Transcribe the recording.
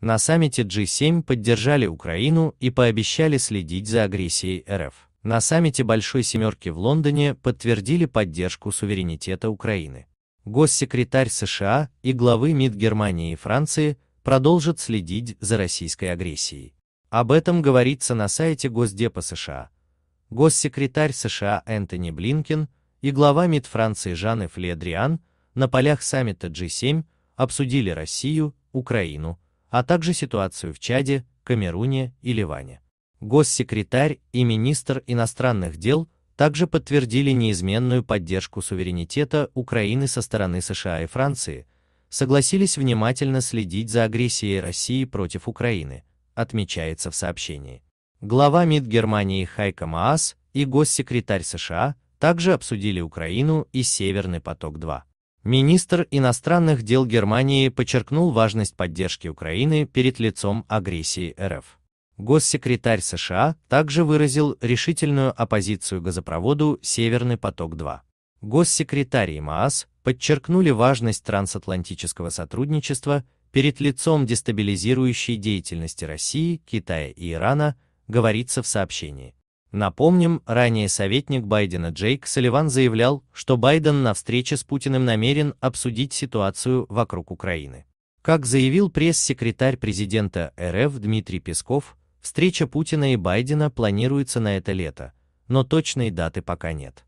На саммите G7 поддержали Украину и пообещали следить за агрессией РФ. На саммите Большой Семерки в Лондоне подтвердили поддержку суверенитета Украины. Госсекретарь США и главы МИД Германии и Франции продолжат следить за российской агрессией. Об этом говорится на сайте Госдепа США. Госсекретарь США Энтони Блинкен и глава МИД Франции Жан-Эф на полях саммита G7 обсудили Россию, Украину, а также ситуацию в Чаде, Камеруне и Ливане. Госсекретарь и министр иностранных дел также подтвердили неизменную поддержку суверенитета Украины со стороны США и Франции, согласились внимательно следить за агрессией России против Украины, отмечается в сообщении. Глава МИД Германии Хайка Маас и госсекретарь США также обсудили Украину и Северный поток-2. Министр иностранных дел Германии подчеркнул важность поддержки Украины перед лицом агрессии РФ. Госсекретарь США также выразил решительную оппозицию газопроводу «Северный поток-2». Госсекретарь и МААС подчеркнули важность трансатлантического сотрудничества перед лицом дестабилизирующей деятельности России, Китая и Ирана, говорится в сообщении. Напомним, ранее советник Байдена Джейк Салливан заявлял, что Байден на встрече с Путиным намерен обсудить ситуацию вокруг Украины. Как заявил пресс-секретарь президента РФ Дмитрий Песков, встреча Путина и Байдена планируется на это лето, но точной даты пока нет.